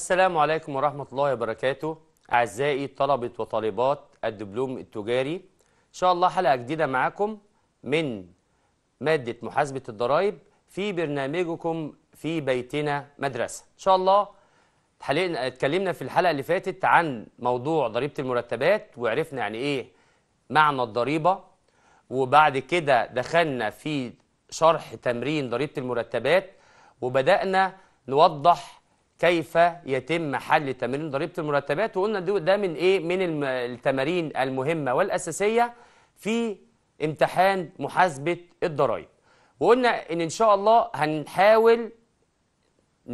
السلام عليكم ورحمة الله وبركاته أعزائي طلبة وطالبات الدبلوم التجاري إن شاء الله حلقة جديدة معاكم من مادة محاسبة الضرائب في برنامجكم في بيتنا مدرسة إن شاء الله اتكلمنا في الحلقة اللي فاتت عن موضوع ضريبة المرتبات وعرفنا يعني إيه معنى الضريبة وبعد كده دخلنا في شرح تمرين ضريبة المرتبات وبدأنا نوضح كيف يتم حل تمرين ضريبه المرتبات وقلنا ده من ايه من التمارين المهمه والاساسيه في امتحان محاسبه الضرائب وقلنا ان ان شاء الله هنحاول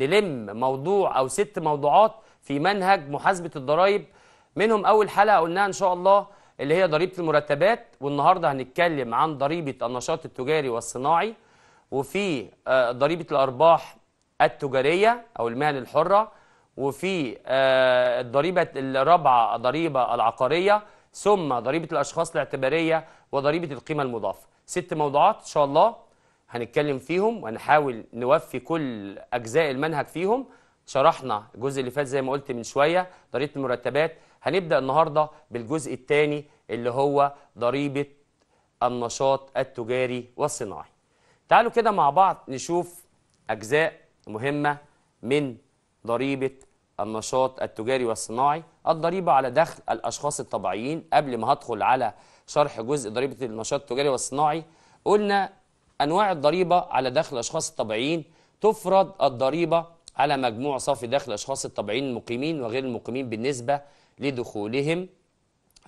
نلم موضوع او ست موضوعات في منهج محاسبه الضرائب منهم اول حلقه قلناها ان شاء الله اللي هي ضريبه المرتبات والنهارده هنتكلم عن ضريبه النشاط التجاري والصناعي وفي آه، ضريبه الارباح التجارية أو المهن الحرة وفي آه، الضريبة الرابعة ضريبة العقارية ثم ضريبة الأشخاص الاعتبارية وضريبة القيمة المضافة ست موضوعات إن شاء الله هنتكلم فيهم ونحاول نوفي كل أجزاء المنهج فيهم شرحنا الجزء اللي فات زي ما قلت من شوية ضريبة المرتبات هنبدأ النهاردة بالجزء الثاني اللي هو ضريبة النشاط التجاري والصناعي تعالوا كده مع بعض نشوف أجزاء مهمة من ضريبة النشاط التجاري والصناعي الضريبة على دخل الأشخاص الطبيعيين قبل ما هدخل على شرح جزء ضريبة النشاط التجاري والصناعي قلنا أنواع الضريبة على دخل الأشخاص الطبيعيين تفرض الضريبة على مجموع صافي دخل الأشخاص الطبيعيين المقيمين وغير المقيمين بالنسبة لدخولهم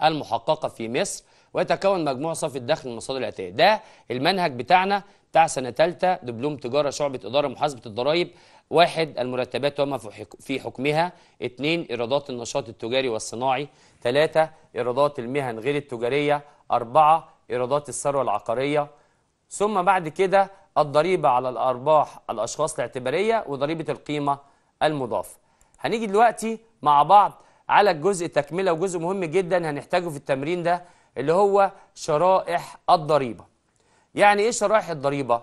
المحققة في مصر ويتكون مجموع صافي الدخل من مصادر الآتية ده المنهج بتاعنا بتاع سنة ثالثة دبلوم تجارة شعبة إدارة محاسبة الضرائب واحد المرتبات وما في حكمها اثنين إيرادات النشاط التجاري والصناعي ثلاثة إيرادات المهن غير التجارية أربعة إيرادات الثروة العقارية ثم بعد كده الضريبة على الأرباح الأشخاص الاعتبارية وضريبة القيمة المضافة هنيجي دلوقتي مع بعض على الجزء تكملة وجزء مهم جدا هنحتاجه في التمرين ده اللي هو شرائح الضريبة يعني إيه شرائح الضريبة؟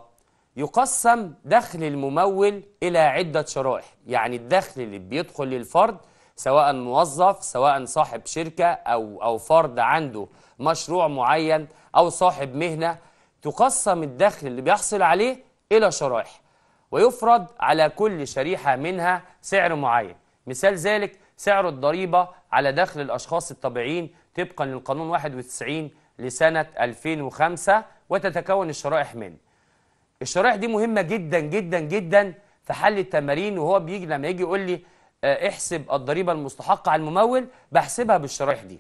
يقسم دخل الممول إلى عدة شرائح يعني الدخل اللي بيدخل للفرد سواء موظف سواء صاحب شركة أو, أو فرد عنده مشروع معين أو صاحب مهنة تقسم الدخل اللي بيحصل عليه إلى شرائح ويفرض على كل شريحة منها سعر معين مثال ذلك سعر الضريبة على دخل الأشخاص الطبيعيين طبقا للقانون 91 لسنة 2005 وتتكون الشرائح من الشرائح دي مهمة جدا جدا جدا في حل التمارين وهو بيجي لما يجي يقول لي آه، احسب الضريبة المستحقة على الممول بحسبها بالشرائح دي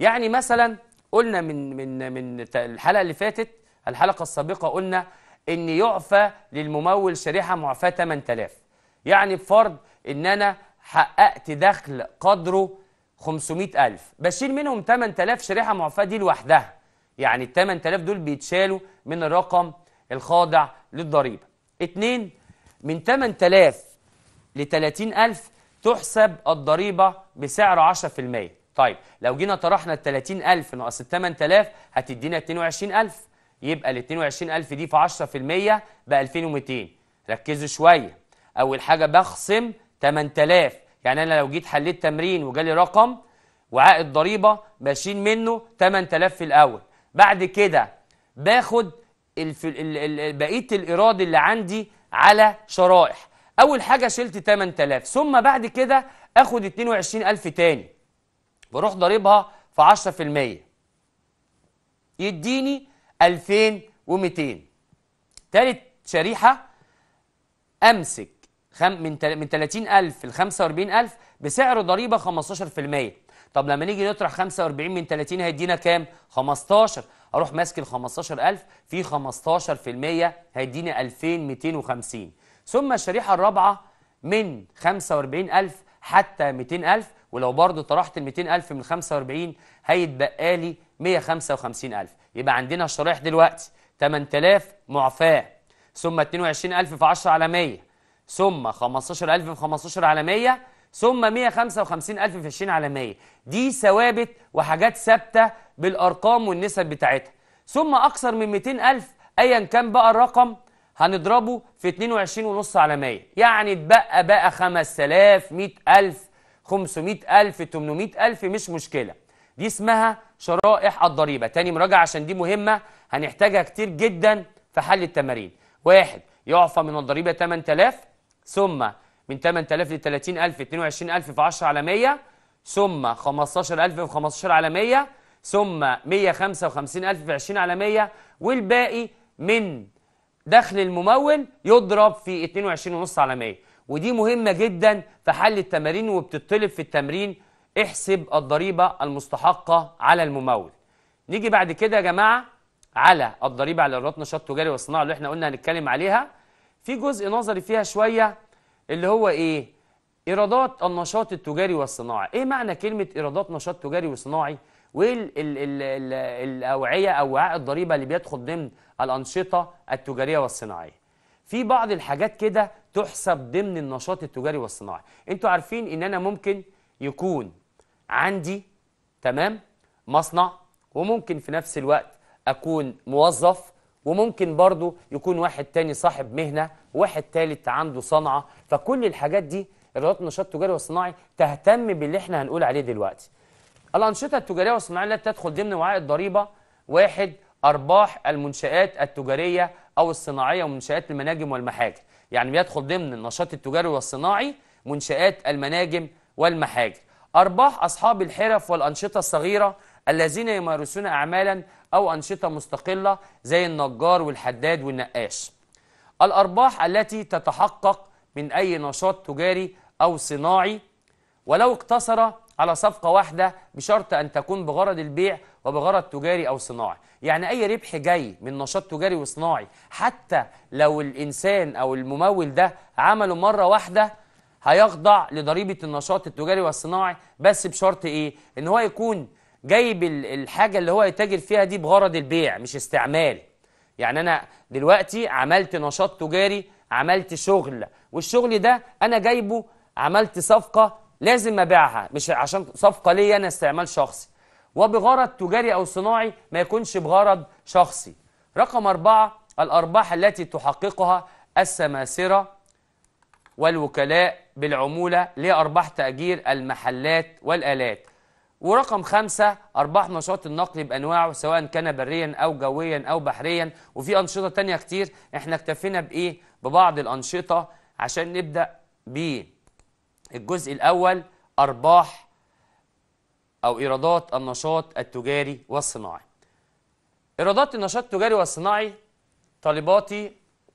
يعني مثلا قلنا من من من الحلقة اللي فاتت الحلقة السابقة قلنا ان يعفى للممول شريحة معفاة 8000 يعني بفرض ان انا حققت دخل قدره 500000 بشيل منهم 8000 شريحه معفاه دي لوحدها يعني ال 8000 دول بيتشالوا من الرقم الخاضع للضريبه اتنين من 8000 ل 30000 تحسب الضريبه بسعر 10% طيب لو جينا طرحنا ال 30000 ناقص ال 8000 هتدينا 22000 يبقى ال 22000 دي في 10% بقى 2200 ركزوا شويه اول حاجه بخصم 8000 يعني انا لو جيت حليت تمرين وجالي رقم وعائد ضريبه بشيل منه 8000 في الاول بعد كده باخد ال... ال... بقيه الايراد اللي عندي على شرائح اول حاجه شلت 8000 ثم بعد كده اخد 22000 تاني بروح ضاربها في 10% يديني 2200 تالت شريحه امسك من من 30000 ل 45000 بسعر ضريبه 15% طب لما نيجي نطرح 45 من 30 هيدينا كام 15 اروح ماسك ال 15000 في 15% هيديني 2250 ثم الشريحه الرابعه من 45000 حتى 200000 ولو برضه طرحت ال 200000 من 45 هيتبقى لي 155000 يبقى عندنا الشرايح دلوقتي 8000 معفاه ثم 22000 في 10 على 100 ثم 15000 في 15 على 100 ثم 155000 في 20 على 100 دي ثوابت وحاجات ثابته بالارقام والنسب بتاعتها ثم اكثر من 200000 ايا كان بقى الرقم هنضربه في 22.5 على 100 يعني اتبقى بقى 5000 100000 500000 800000 مش مشكله دي اسمها شرائح الضريبه تاني مراجعه عشان دي مهمه هنحتاجها كتير جدا في حل التمارين واحد يعفى من الضريبه 8000 ثم من 8000 ل 30000 22000 في 10 على 100 ثم 15000 في 15 على 100 ثم 155000 في 20 على 100 والباقي من دخل الممول يضرب في 22.5 على 100 ودي مهمة جدا في حل التمارين وبتطلب في التمرين احسب الضريبة المستحقة على الممول نيجي بعد كده يا جماعة على الضريبة على إيرادات نشاط تجاري والصناعة اللي احنا قلنا هنتكلم عليها في جزء نظري فيها شوية اللي هو إيه؟ إيرادات النشاط التجاري والصناعي إيه معنى كلمة إيرادات نشاط تجاري وصناعي؟ وإيه الأوعية أو وعاء الضريبة اللي بيدخل ضمن الأنشطة التجارية والصناعية؟ في بعض الحاجات كده تحسب ضمن النشاط التجاري والصناعي انتوا عارفين ان انا ممكن يكون عندي تمام مصنع وممكن في نفس الوقت اكون موظف وممكن برضو يكون واحد تاني صاحب مهنة واحد تالت عنده صنعة فكل الحاجات دي الرياضات النشاط التجاري والصناعي تهتم باللي احنا هنقول عليه دلوقتي الأنشطة التجارية والصناعية لا تدخل ضمن وعاء الضريبة واحد أرباح المنشآت التجارية أو الصناعية ومنشآت المناجم والمحاجر يعني بيدخل ضمن النشاط التجاري والصناعي منشآت المناجم والمحاجر أرباح أصحاب الحرف والأنشطة الصغيرة الذين يمارسون أعمالا أو أنشطة مستقلة زي النجار والحداد والنقاش الأرباح التي تتحقق من أي نشاط تجاري أو صناعي ولو اقتصر على صفقة واحدة بشرط أن تكون بغرض البيع وبغرض تجاري أو صناعي يعني أي ربح جاي من نشاط تجاري وصناعي حتى لو الإنسان أو الممول ده عمله مرة واحدة هيخضع لضريبة النشاط التجاري والصناعي بس بشرط إيه؟ إن هو يكون جايب الحاجه اللي هو يتاجر فيها دي بغرض البيع مش استعمال يعني انا دلوقتي عملت نشاط تجاري عملت شغل والشغل ده انا جايبه عملت صفقه لازم ابيعها مش عشان صفقه ليا انا استعمال شخصي وبغرض تجاري او صناعي ما يكونش بغرض شخصي رقم أربعة الأرباح التي تحققها السماسرة والوكلاء بالعمولة لأرباح تأجير المحلات والآلات ورقم خمسة أرباح نشاط النقل بأنواعه سواء كان بريا أو جويا أو بحريا وفي أنشطة تانية كتير احنا اكتفينا بإيه ببعض الأنشطة عشان نبدأ بالجزء الأول أرباح أو إيرادات النشاط التجاري والصناعي إيرادات النشاط التجاري والصناعي طالباتي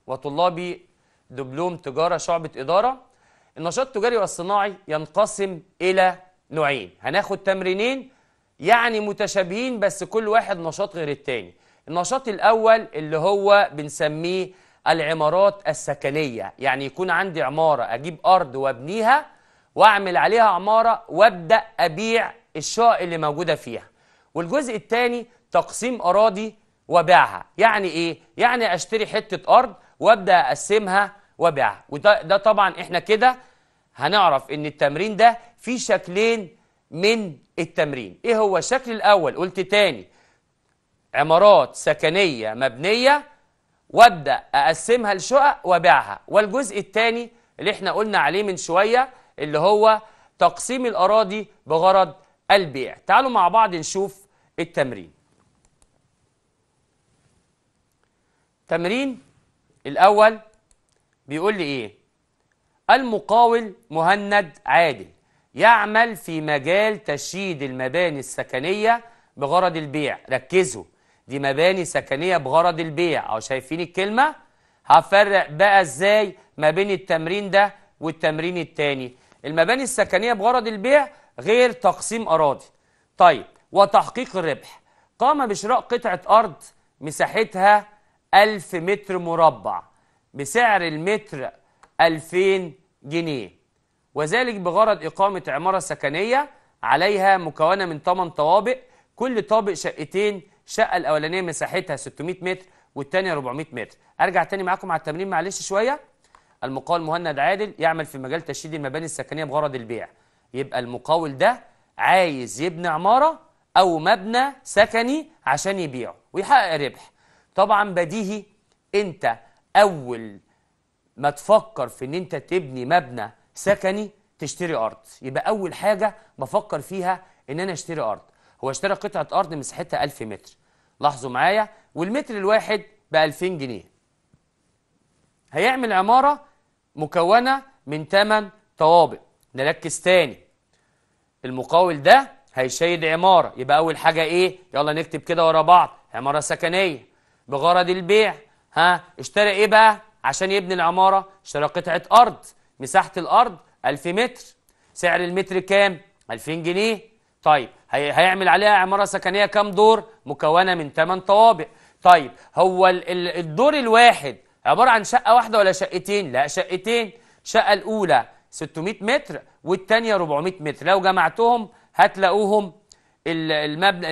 وطلابي دبلوم تجارة شعبة إدارة النشاط التجاري والصناعي ينقسم إلى نوعين هناخد تمرينين يعني متشابهين بس كل واحد نشاط غير التاني النشاط الأول اللي هو بنسميه العمارات السكنية يعني يكون عندي عمارة أجيب أرض وأبنيها وأعمل عليها عمارة وأبدأ أبيع الشقق اللي موجودة فيها والجزء الثاني تقسيم أراضي وبيعها يعني إيه؟ يعني أشتري حتة أرض وأبدأ أقسمها وبيعها وده طبعا إحنا كده هنعرف ان التمرين ده فيه شكلين من التمرين ايه هو الشكل الاول قلت تاني عمارات سكنيه مبنيه وابدا اقسمها لشقق وابيعها والجزء الثاني اللي احنا قلنا عليه من شويه اللي هو تقسيم الاراضي بغرض البيع تعالوا مع بعض نشوف التمرين تمرين الاول بيقول لي ايه المقاول مهند عادل يعمل في مجال تشييد المباني السكنية بغرض البيع ركزوا دي مباني سكنية بغرض البيع أو شايفين الكلمة هفرق بقى إزاي ما بين التمرين ده والتمرين التاني المباني السكنية بغرض البيع غير تقسيم أراضي طيب وتحقيق الربح قام بشراء قطعة أرض مساحتها 1000 متر مربع بسعر المتر 2000 جنيه وذلك بغرض إقامة عمارة سكنية عليها مكونة من 8 طوابق كل طابق شقتين الشقة الأولانية مساحتها 600 متر والثانية 400 متر أرجع تاني معاكم على التمرين معلش شوية المقاول مهند عادل يعمل في مجال تشييد المباني السكنية بغرض البيع يبقى المقاول ده عايز يبني عمارة أو مبنى سكني عشان يبيعه ويحقق ربح طبعا بديهي أنت أول ما تفكر في ان انت تبني مبنى سكني تشتري ارض يبقى اول حاجه بفكر فيها ان انا اشتري ارض هو اشترى قطعه ارض مساحتها 1000 متر لاحظوا معايا والمتر الواحد ب 2000 جنيه هيعمل عماره مكونه من 8 طوابق نركز تاني المقاول ده هيشيد عماره يبقى اول حاجه ايه يلا نكتب كده ورا بعض عماره سكنيه بغرض البيع ها اشترى ايه بقى عشان يبني العمارة اشترى قطعة أرض مساحة الأرض 1000 متر سعر المتر كام؟ 2000 جنيه طيب هيعمل عليها عمارة سكنية كام دور؟ مكونة من 8 طوابق طيب هو الدور الواحد عبارة عن شقة واحدة ولا شقتين؟ لا شقتين الشقة الأولى 600 متر والثانية 400 متر لو جمعتهم هتلاقوهم المبنى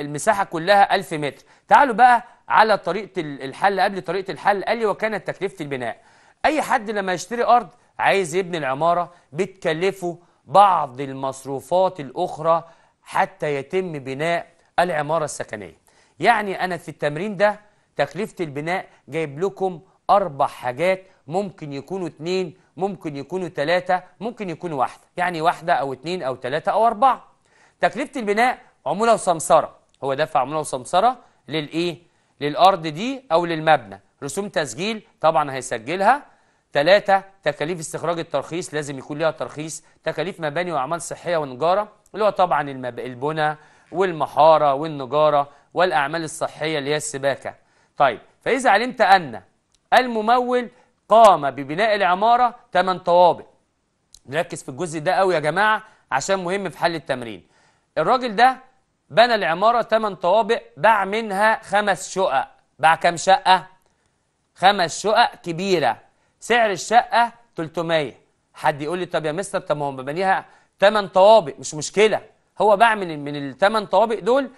المساحة كلها 1000 متر تعالوا بقى على طريقه الحل قبل طريقه الحل قال لي وكانت تكلفه البناء اي حد لما يشتري ارض عايز يبني العماره بتكلفه بعض المصروفات الاخرى حتى يتم بناء العماره السكنيه يعني انا في التمرين ده تكلفه البناء جايب لكم اربع حاجات ممكن يكونوا اتنين ممكن يكونوا ثلاثة ممكن يكونوا واحدة يعني واحدة أو اتنين أو ثلاثة أو أربعة تكلفة البناء عمولة وسمسرة هو دفع عمولة وسمسرة للإيه؟ للأرض دي أو للمبنى رسوم تسجيل طبعا هيسجلها ثلاثة تكاليف استخراج الترخيص لازم يكون ليها ترخيص تكاليف مباني وأعمال صحية ونجارة اللي هو طبعا المب... البنى والمحارة والنجارة والأعمال الصحية اللي هي السباكة طيب فإذا علمت أن الممول قام ببناء العمارة 8 طوابق نركز في الجزء ده قوي يا جماعة عشان مهم في حل التمرين الراجل ده بنى العمارة 8 طوابق باع منها خمس شقق باع كام شقة؟ خمس شقق كبيرة سعر الشقة 300 حد يقول لي طب يا مستر طب ما هو بنيها 8 طوابق مش مشكلة هو باع من من الثمان طوابق دول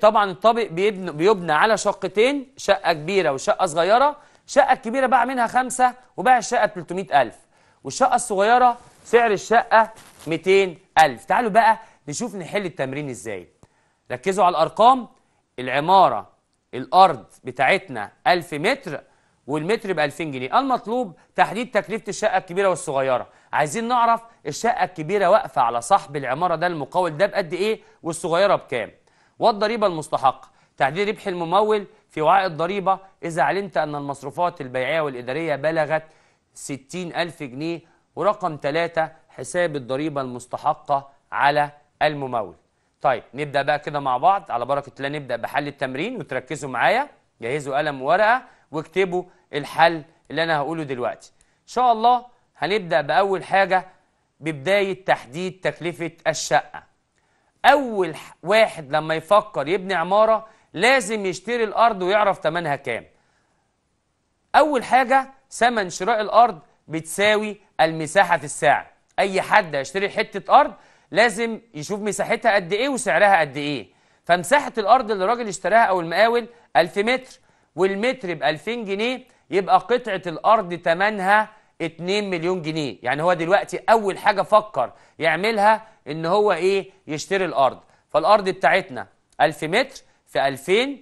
طبعا الطابق بيبنى بيبنى على شقتين شقة كبيرة وشقة صغيرة الشقة الكبيرة باع منها خمسة وباع الشقة 300000 والشقة الصغيرة سعر الشقة 200000 تعالوا بقى نشوف نحل التمرين ازاي ركزوا على الأرقام العمارة الأرض بتاعتنا 1000 متر والمتر ب 2000 جنيه المطلوب تحديد تكلفة الشقة الكبيرة والصغيرة عايزين نعرف الشقة الكبيرة واقفة على صاحب العمارة ده المقاول ده بقد إيه والصغيرة بكام والضريبة المستحقة تحديد ربح الممول في وعاء الضريبة إذا علمت أن المصروفات البيعية والإدارية بلغت 60000 جنيه ورقم 3 حساب الضريبة المستحقة على الممول طيب نبدأ بقى كده مع بعض على بركة الله نبدأ بحل التمرين وتركزوا معايا جهزوا قلم وورقة واكتبوا الحل اللي أنا هقوله دلوقتي إن شاء الله هنبدأ بأول حاجة ببداية تحديد تكلفة الشقة أول واحد لما يفكر يبني عمارة لازم يشتري الأرض ويعرف ثمنها كام أول حاجة ثمن شراء الأرض بتساوي المساحة في الساعة أي حد هيشتري حتة أرض لازم يشوف مساحتها قد ايه وسعرها قد ايه فمساحه الارض اللي الراجل اشتراها او المقاول 1000 متر والمتر ب 2000 جنيه يبقى قطعه الارض تمنها 2 مليون جنيه يعني هو دلوقتي اول حاجه فكر يعملها ان هو ايه يشتري الارض فالارض بتاعتنا 1000 متر في 2000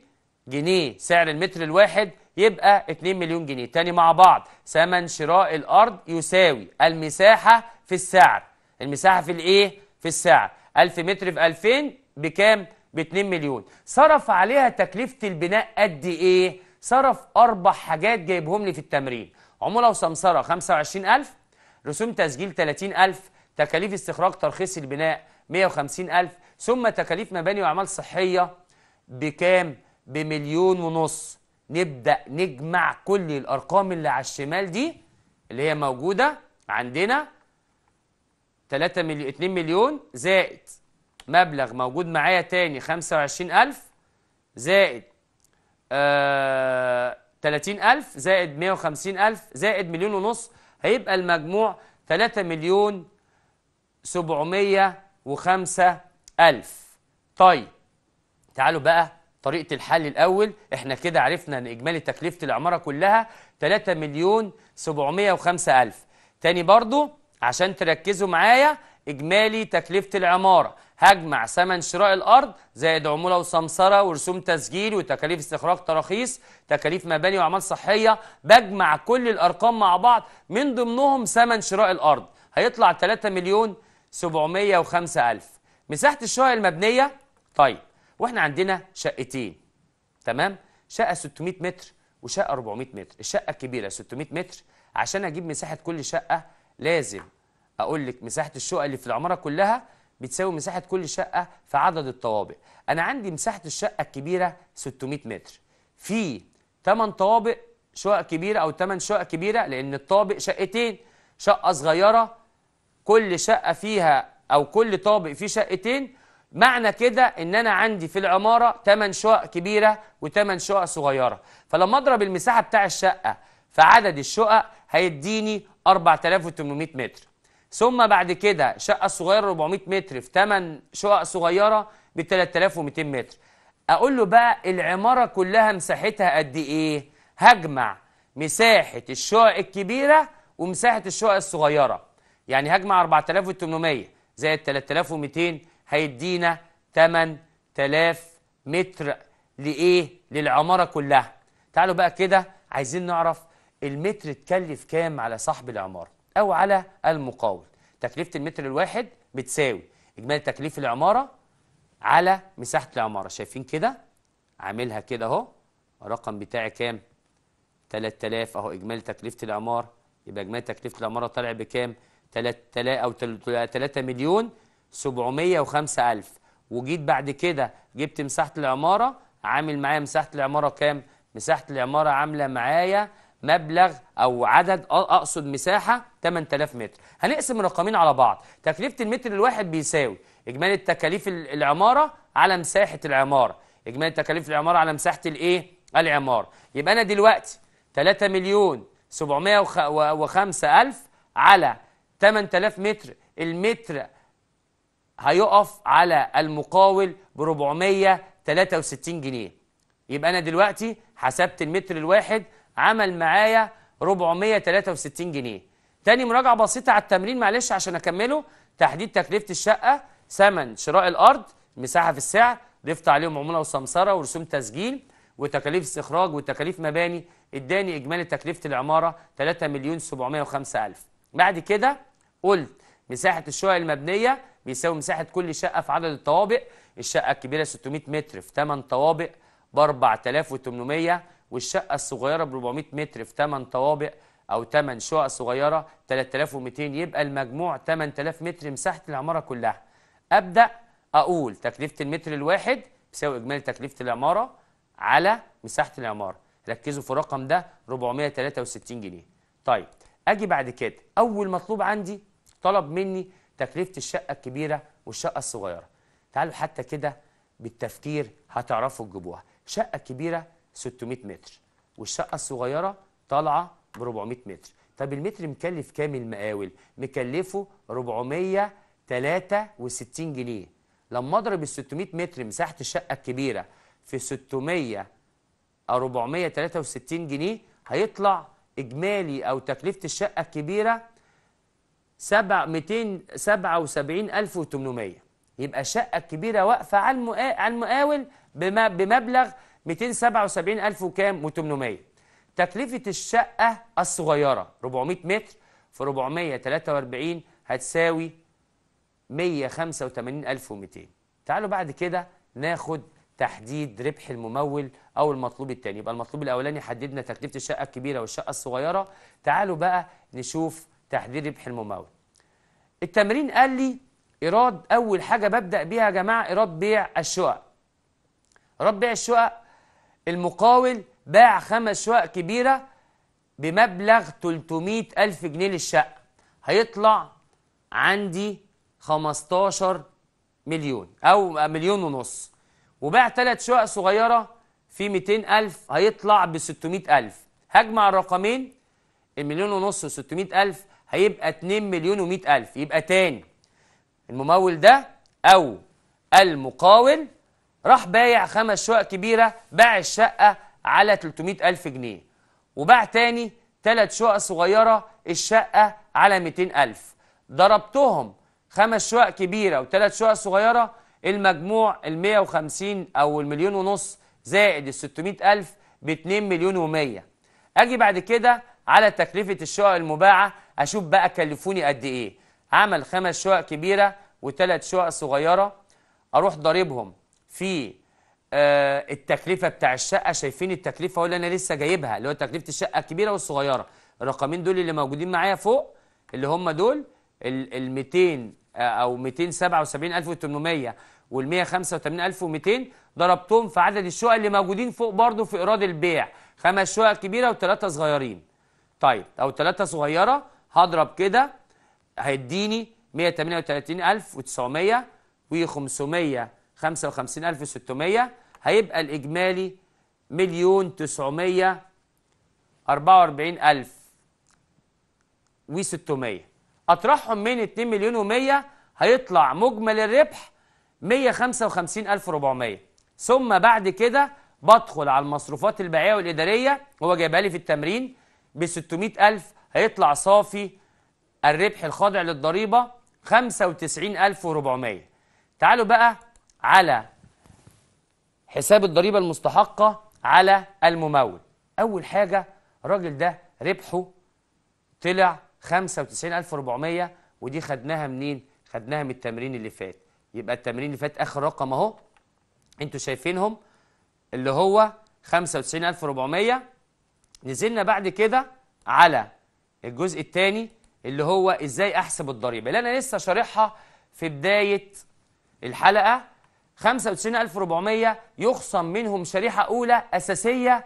جنيه سعر المتر الواحد يبقى 2 مليون جنيه تاني مع بعض ثمن شراء الارض يساوي المساحه في السعر المساحه في الايه في الساعة 1000 متر في 2000 بكام؟ ب 2 مليون صرف عليها تكلفة البناء قد إيه؟ صرف أربع حاجات جايبهم لي في التمرين عمولة وسمسرة 25000 رسوم تسجيل 30000 تكاليف استخراج ترخيص البناء 150000 ثم تكاليف مباني وأعمال صحية بكام؟ بمليون ونص نبدأ نجمع كل الأرقام اللي على الشمال دي اللي هي موجودة عندنا 3 مليون 2 مليون زائد مبلغ موجود معايا تاني 25000 زائد ااا آه، 30000 زائد 150000 زائد مليون ونص هيبقى المجموع 3 مليون 705000 طيب تعالوا بقى طريقة الحل الأول احنا كده عرفنا ان إجمالي تكلفة العمارة كلها 3 مليون 705000 تاني برضو عشان تركزوا معايا إجمالي تكلفة العمارة هجمع ثمن شراء الأرض زائد عمولة وسمسرة ورسوم تسجيل وتكاليف استخراج تراخيص تكاليف مباني وأعمال صحية بجمع كل الأرقام مع بعض من ضمنهم ثمن شراء الأرض هيطلع 3 مليون 705 ألف مساحة الشقق المبنية طيب وإحنا عندنا شقتين تمام شقة 600 متر وشقة 400 متر الشقة الكبيرة 600 متر عشان أجيب مساحة كل شقة لازم اقول لك مساحه الشقه اللي في العماره كلها بتساوي مساحه كل شقه في عدد الطوابق انا عندي مساحه الشقه الكبيره 600 متر في 8 طوابق شقق كبيره او 8 شقق كبيره لان الطابق شقتين شقه صغيره كل شقه فيها او كل طابق فيه شقتين معنى كده ان انا عندي في العماره 8 شقق كبيره و8 شقق صغيره فلما اضرب المساحه بتاع الشقه في عدد الشقق هيديني 4800 متر ثم بعد كده شقة صغيرة 400 متر في 8 شقق صغيرة ب 3200 متر أقول له بقى العمارة كلها مساحتها قد إيه؟ هجمع مساحة الشقق الكبيرة ومساحة الشقق الصغيرة يعني هجمع 4800 زائد 3200 هيدينا 8000 متر لإيه؟ للعمارة كلها تعالوا بقى كده عايزين نعرف المتر اتكلف كام على صاحب العمارة أو على المقاول تكلفة المتر الواحد بتساوي إجمالي تكليف العمارة على مساحة العمارة شايفين كده عاملها كده أهو الرقم بتاعي كام 3000 أهو إجمالي تكلفة العمارة يبقى إجمالي تكلفة العمارة طالع بكام 3000 أو 3 مليون 705 ألف وجيت بعد كده جبت مساحة العمارة عامل معايا مساحة العمارة كام مساحة العمارة عاملة معايا مبلغ أو عدد أقصد مساحة 8000 متر هنقسم الرقمين على بعض تكلفة المتر الواحد بيساوي إجمالي التكاليف العمارة على مساحة العمارة إجمالي تكاليف العمارة على مساحة الإيه؟ العمارة يبقى أنا دلوقتي 3 مليون 705 ألف على 8000 متر المتر هيقف على المقاول ب 463 جنيه يبقى أنا دلوقتي حسبت المتر الواحد عمل معايا 463 جنيه تاني مراجعة بسيطة على التمرين معلش عشان أكمله تحديد تكلفة الشقة ثمن شراء الأرض مساحه في السعر ضفت عليهم عمولة وسمسرة ورسوم تسجيل وتكاليف استخراج وتكاليف مباني اداني إجمالي تكلفة العمارة 3 مليون 705 ألف بعد كده قلت مساحة الشقق المبنية بيساوي مساحة كل شقة في عدد الطوابق الشقة الكبيرة 600 متر في 8 طوابق ب 4800 والشقه الصغيره ب 400 متر في 8 طوابق او 8 شقق صغيره 3200 يبقى المجموع 8000 متر مساحه العماره كلها ابدا اقول تكلفه المتر الواحد تساوي اجمالي تكلفه العماره على مساحه العماره ركزوا في الرقم ده 463 جنيه طيب اجي بعد كده اول مطلوب عندي طلب مني تكلفه الشقه الكبيره والشقه الصغيره تعالوا حتى كده بالتفكير هتعرفوا تجيبوها شقه كبيره 600 متر والشقة الصغيرة طالعة ب 400 متر طب المتر مكلف كام المقاول؟ مكلفه 463 جنيه لما اضرب ال 600 متر مساحة الشقة الكبيرة في 600 أو 463 جنيه هيطلع إجمالي أو تكلفة الشقة الكبيرة 277800 يبقى الشقة الكبيرة واقفة على المقاول بمبلغ 277000 وكام و800 تكلفة الشقة الصغيرة 400 متر في 443 هتساوي 185200 تعالوا بعد كده ناخد تحديد ربح الممول او المطلوب الثاني يبقى المطلوب الاولاني حددنا تكلفه الشقه الكبيره والشقه الصغيره تعالوا بقى نشوف تحديد ربح الممول التمرين قال لي ايراد اول حاجه ببدا بيها يا جماعه ايراد بيع الشقق ايراد بيع الشقق المقاول باع خمس شقق كبيرة بمبلغ 300 ألف جنيه للشقة هيطلع عندي 15 مليون أو مليون ونص وباع ثلاث شقق صغيرة في 200 ألف هيطلع ب 600 ألف هجمع الرقمين المليون ونص و 600 ألف هيبقى 2 مليون و 100 ألف يبقى تاني الممول ده أو المقاول راح بايع خمس شقق كبيرة باع الشقة على 300 ألف جنيه وباع تاني ثلاث شقق صغيرة الشقة على 200 ألف ضربتهم خمس شقق كبيرة وثلاث شقق صغيرة المجموع ال 150 أو المليون ونص زائد ال 600 ألف ب 2 مليون و100 أجي بعد كده على تكلفة الشقق المباعة أشوف بقى كلفوني قد إيه عمل خمس شقق كبيرة وثلاث شقق صغيرة أروح ضاربهم في آه، التكلفه بتاع الشقه شايفين التكلفه ولا انا لسه جايبها اللي هو تكلفه الشقه الكبيره والصغيره الرقمين دول اللي موجودين معايا فوق اللي هم دول ال 200 آه، او 277800 وال 185200 ضربتهم في عدد الشقق اللي موجودين فوق برضه في ايراد البيع خمس شقق كبيره وثلاثه صغيرين طيب او ثلاثه صغيره هضرب كده هيديني 138900 و 500 55600 هيبقى الإجمالي مليون تسعمية أربعة وأربعين ألف و600 أطرحهم من 2 مليون و100 هيطلع مجمل الربح 155400 ثم بعد كده بدخل على المصروفات البيعية والإدارية هو جايبها لي في التمرين ب 600000 هيطلع صافي الربح الخاضع للضريبة 95400 تعالوا بقى على حساب الضريبة المستحقة على الممول أول حاجة الراجل ده ربحه طلع 95400 ودي خدناها منين؟ خدناها من التمرين اللي فات يبقى التمرين اللي فات آخر رقم أهو أنتوا شايفينهم اللي هو 95400 نزلنا بعد كده على الجزء الثاني اللي هو ازاي احسب الضريبه اللي انا لسه شارحها في بدايه الحلقه 95400 يخصم منهم شريحة أولى أساسية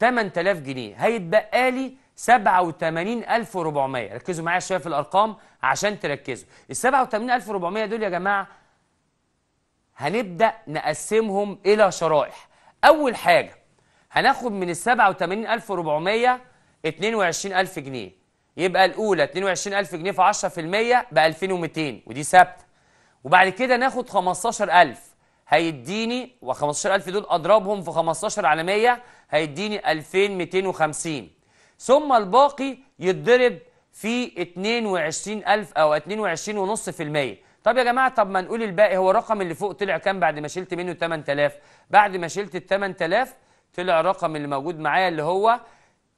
8000 جنيه هيتبقى لي 87400 ركزوا معايا شوية في الأرقام عشان تركزوا ال 87400 دول يا جماعة هنبدأ نقسمهم إلى شرائح أول حاجة هناخد من ال 87400 22000 جنيه يبقى الأولى 22000 جنيه في 10% ب 2200 ودي ثابته وبعد كده ناخد 15000 هيديني و15000 دول اضربهم في 15 على 100 هيديني 2250 ثم الباقي يتضرب في 22000 او 22.5% طب يا جماعه طب ما نقول الباقي هو الرقم اللي فوق طلع كام بعد ما شلت منه 8000 بعد ما شلت ال 8000 طلع الرقم اللي موجود معايا اللي هو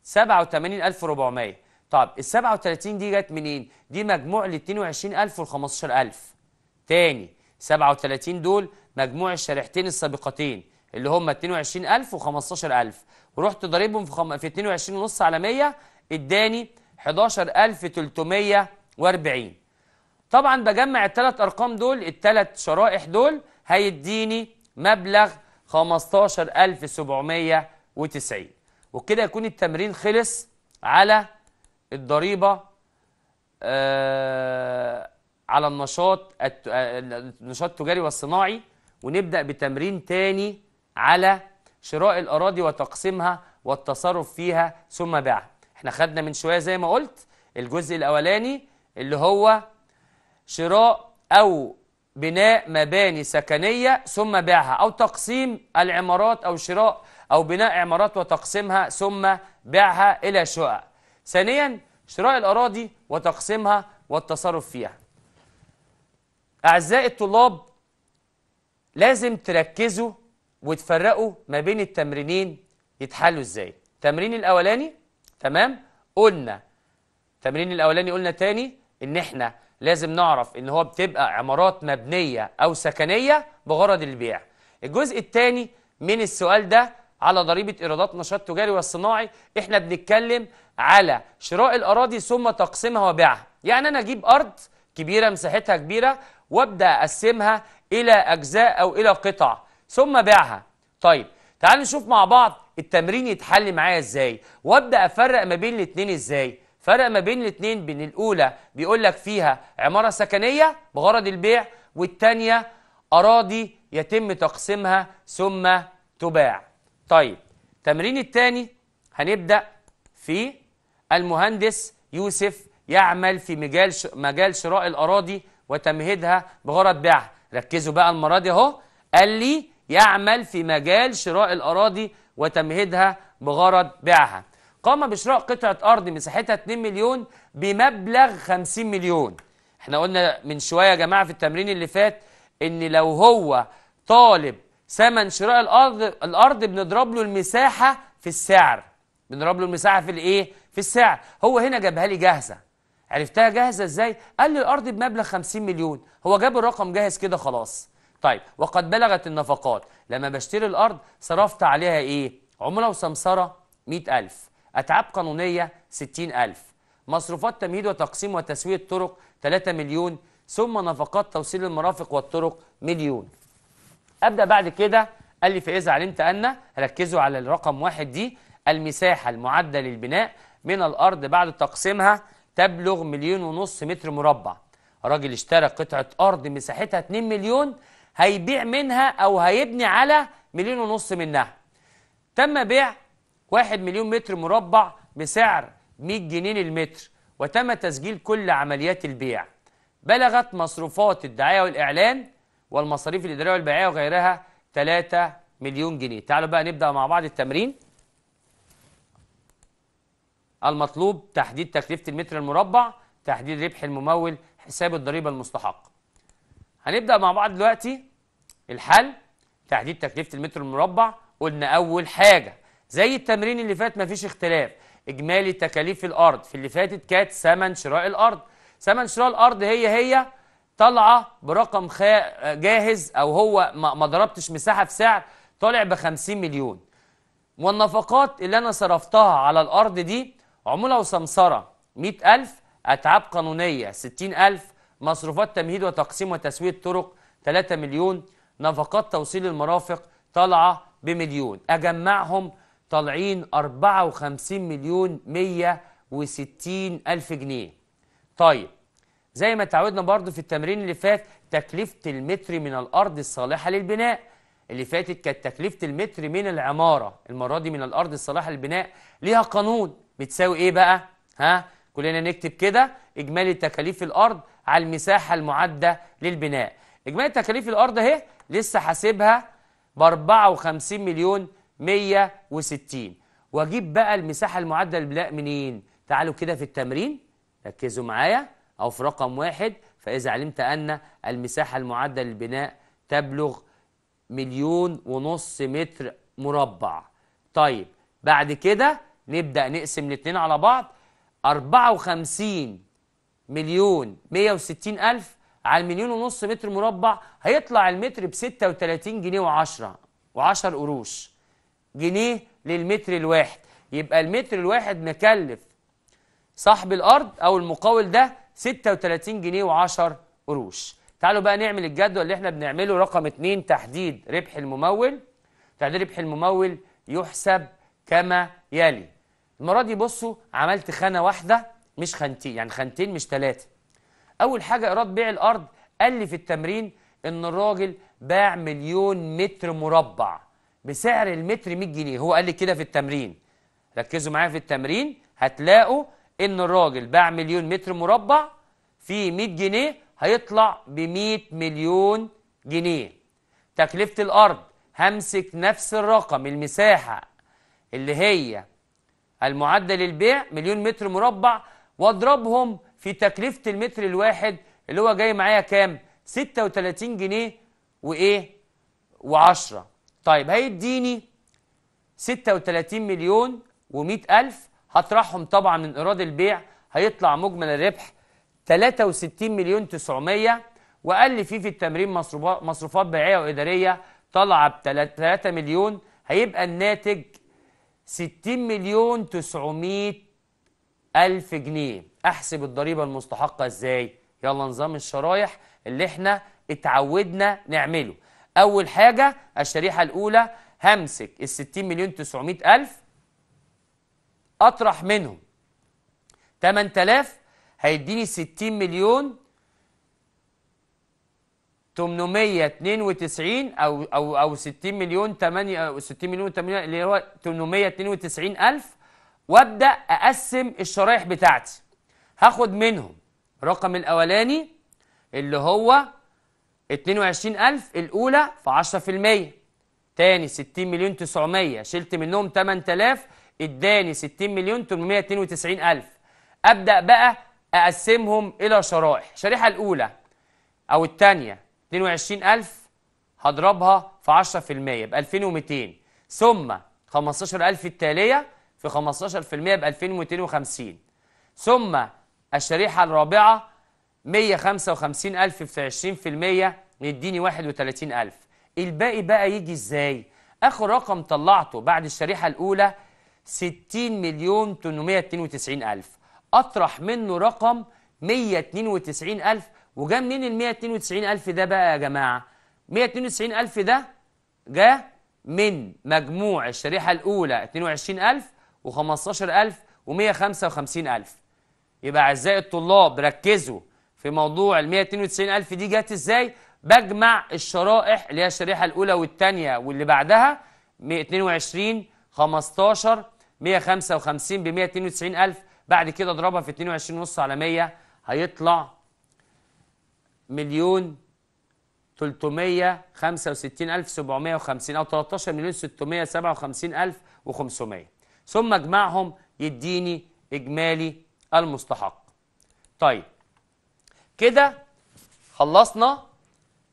87400 طب ال 37 دي جت منين دي مجموع ال 22000 وال 15000 تاني 37 دول مجموع الشريحتين السابقتين اللي هم 22000 و15000 ورحت ضاربهم في, خم... في 22.5 على 100 اداني 11340 طبعا بجمع الثلاث ارقام دول الثلاث شرائح دول هيديني مبلغ 15790 وكده يكون التمرين خلص على الضريبه آه على النشاط آه، النشاط التجاري والصناعي ونبدأ بتمرين تاني على شراء الأراضي وتقسيمها والتصرف فيها ثم بيعها احنا خدنا من شوية زي ما قلت الجزء الأولاني اللي هو شراء أو بناء مباني سكنية ثم بيعها أو تقسيم العمارات أو شراء أو بناء عمارات وتقسيمها ثم بيعها إلى شقق ثانيا شراء الأراضي وتقسيمها والتصرف فيها أعزائي الطلاب لازم تركزوا وتفرقوا ما بين التمرينين يتحلوا إزاي التمرين الأولاني تمام قلنا التمرين الأولاني قلنا تاني إن إحنا لازم نعرف إن هو بتبقى عمارات مبنية أو سكنية بغرض البيع الجزء الثاني من السؤال ده على ضريبة إيرادات نشاط تجاري والصناعي إحنا بنتكلم على شراء الأراضي ثم تقسيمها وبيعها يعني أنا أجيب أرض كبيرة مساحتها كبيرة وابدا اقسمها الى اجزاء او الى قطع ثم بيعها طيب تعالوا نشوف مع بعض التمرين يتحل معايا ازاي وابدا افرق ما بين الاثنين ازاي فرق ما بين الاثنين بين الاولى بيقول لك فيها عماره سكنيه بغرض البيع والثانيه اراضي يتم تقسيمها ثم تباع طيب التمرين الثاني هنبدا في المهندس يوسف يعمل في مجال مجال شراء الاراضي وتمهيدها بغرض بيعها ركزوا بقى المرة دي اهو قال لي يعمل في مجال شراء الأراضي وتمهيدها بغرض بيعها قام بشراء قطعة أرض مساحتها 2 مليون بمبلغ 50 مليون احنا قلنا من شوية يا جماعة في التمرين اللي فات ان لو هو طالب ثمن شراء الأرض الأرض بنضرب له المساحة في السعر بنضرب له المساحة في الإيه؟ في السعر هو هنا جابها لي جاهزة عرفتها جاهزه ازاي قال لي الارض بمبلغ 50 مليون هو جاب الرقم جاهز كده خلاص طيب وقد بلغت النفقات لما بشتري الارض صرفت عليها ايه عمله وسمسره 100000 اتعاب قانونيه 60000 مصروفات تمهيد وتقسيم وتسويه الطرق 3 مليون ثم نفقات توصيل المرافق والطرق مليون ابدا بعد كده قال لي فاذا علمت ان ركزوا على الرقم واحد دي المساحه المعده للبناء من الارض بعد تقسيمها تبلغ مليون ونص متر مربع راجل اشترى قطعة أرض مساحتها 2 مليون هيبيع منها أو هيبني على مليون ونص منها تم بيع 1 مليون متر مربع بسعر 100 جنيه للمتر وتم تسجيل كل عمليات البيع بلغت مصروفات الدعاية والإعلان والمصاريف الإدارية والبيعية وغيرها 3 مليون جنيه تعالوا بقى نبدأ مع بعض التمرين المطلوب تحديد تكلفة المتر المربع تحديد ربح الممول حساب الضريبة المستحق هنبدأ مع بعض دلوقتي الحل تحديد تكلفة المتر المربع قلنا أول حاجة زي التمرين اللي فات مفيش اختلاف إجمالي تكاليف الأرض في اللي فاتت كانت ثمن شراء الأرض ثمن شراء الأرض هي هي طالعة برقم خا... جاهز أو هو ما ضربتش مساحة في سعر طالع ب 50 مليون والنفقات اللي أنا صرفتها على الأرض دي عمولة وسمسرة 100000 أتعاب قانونية 60000 مصروفات تمهيد وتقسيم وتسوية طرق 3 مليون نفقات توصيل المرافق طالعة بمليون أجمعهم طالعين 54 مليون 160 ألف جنيه طيب زي ما تعودنا برضو في التمرين اللي فات تكلفة المتر من الأرض الصالحة للبناء اللي فاتت كانت تكلفة المتر من العمارة المرة دي من الأرض الصالحة للبناء ليها قانون بتساوي ايه بقى ها كلنا نكتب كده اجمالي تكاليف الارض على المساحه المعده للبناء اجمالي تكاليف الارض اهي لسه حاسبها ب 54 مليون 160 واجيب بقى المساحه المعده للبناء منين تعالوا كده في التمرين ركزوا معايا او في رقم واحد فاذا علمت ان المساحه المعده للبناء تبلغ مليون ونص متر مربع طيب بعد كده نبدأ نقسم الاثنين على بعض 54 مليون 160 ألف على المليون ونص متر مربع هيطلع المتر ب 36 جنيه و10 و10 قروش جنيه للمتر الواحد يبقى المتر الواحد مكلف صاحب الأرض أو المقاول ده 36 جنيه و10 قروش تعالوا بقى نعمل الجدول اللي احنا بنعمله رقم 2 تحديد ربح الممول تحديد ربح الممول يحسب كما يلي المرة دي بصوا عملت خانة واحدة مش خانتين يعني خانتين مش ثلاثة أول حاجة إيراد بيع الأرض قال لي في التمرين إن الراجل باع مليون متر مربع بسعر المتر 100 جنيه هو قال لي كده في التمرين ركزوا معايا في التمرين هتلاقوا إن الراجل باع مليون متر مربع في 100 جنيه هيطلع ب 100 مليون جنيه تكلفة الأرض همسك نفس الرقم المساحة اللي هي المعدل للبيع مليون متر مربع واضربهم في تكلفة المتر الواحد اللي هو جاي معايا كام 36 جنيه وايه و10 طيب هيديني 36 مليون و100 ألف هطرحهم طبعا من إيراد البيع هيطلع مجمل الربح 63 مليون 900 وقال لي في في التمرين مصروفات بيعية وإدارية طالعة ب 3 مليون هيبقى الناتج 60 مليون 900 ألف جنيه أحسب الضريبة المستحقة إزاي؟ يلا نظام الشرايح اللي إحنا اتعودنا نعمله أول حاجة الشريحة الأولى همسك ال 60 مليون 900 ألف أطرح منهم 8000 هيديني 60 مليون 892 او او او 60 مليون 8 او 60 مليون 8 اللي هو 892 الف وابدا اقسم الشرايح بتاعتي هاخد منهم الرقم الاولاني اللي هو 22000 الاولى في 10% تاني 60 مليون 900 شلت منهم 8000 اداني 60 مليون 892 الف ابدا بقى اقسمهم الى شرائح الشريحه الاولى او الثانيه 22000 هضربها في 10% يبقى 2200 ثم 15000 التالية في 15% يبقى 2250 ثم الشريحة الرابعة 155000 في 20% يديني 31000 الباقي بقى يجي ازاي؟ اخر رقم طلعته بعد الشريحة الاولى 60 مليون 892 ألف أطرح منه رقم 192 ألف وجا منين ال 192000 ده بقى يا جماعه 192000 ده جا من مجموع الشريحه الاولى 22000 و15000 و155000 يبقى اعزائي الطلاب ركزوا في موضوع ال 192000 دي جت ازاي بجمع الشرائح اللي هي الشريحه الاولى والثانيه واللي بعدها 22 15 155 ب 192000 بعد كده اضربها في 22 ونص على 100 هيطلع مليون 365750 أو 13 مليون 657500 ثم اجمعهم يديني إجمالي المستحق طيب كده خلصنا